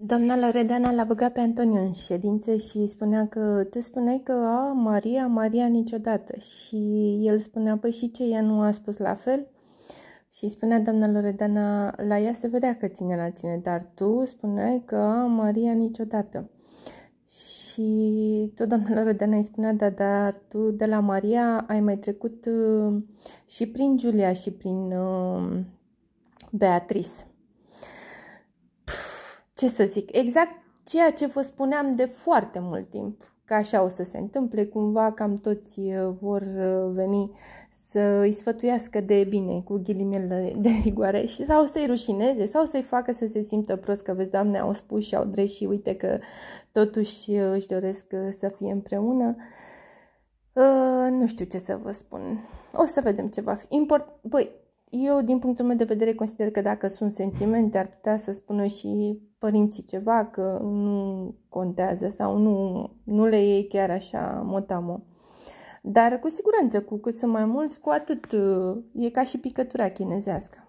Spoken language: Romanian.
Doamna Loredana l-a băgat pe Antoniu în ședință și spunea că tu spuneai că a, Maria, Maria niciodată și el spunea, păi și ce, ea nu a spus la fel? Și spunea doamna Loredana, la ea se vedea că ține la tine, dar tu spuneai că a, Maria niciodată. Și tot doamna Loredana îi spunea, da, dar tu de la Maria ai mai trecut uh, și prin Giulia și prin uh, Beatrice ce să zic, exact ceea ce vă spuneam de foarte mult timp, că așa o să se întâmple, cumva cam toți uh, vor uh, veni să îi sfătuiască de bine cu ghilimele de rigoare și sau să-i rușineze sau să-i facă să se simtă prost că vezi, doamne, au spus și au drept și uite că totuși uh, își doresc să fie împreună. Uh, nu știu ce să vă spun. O să vedem ce va fi. Import... Băi, eu, din punctul meu de vedere, consider că dacă sunt sentimente, ar putea să spună și părinții ceva, că nu contează sau nu, nu le iei chiar așa motamo. Dar cu siguranță, cu cât sunt mai mulți, cu atât e ca și picătura chinezească.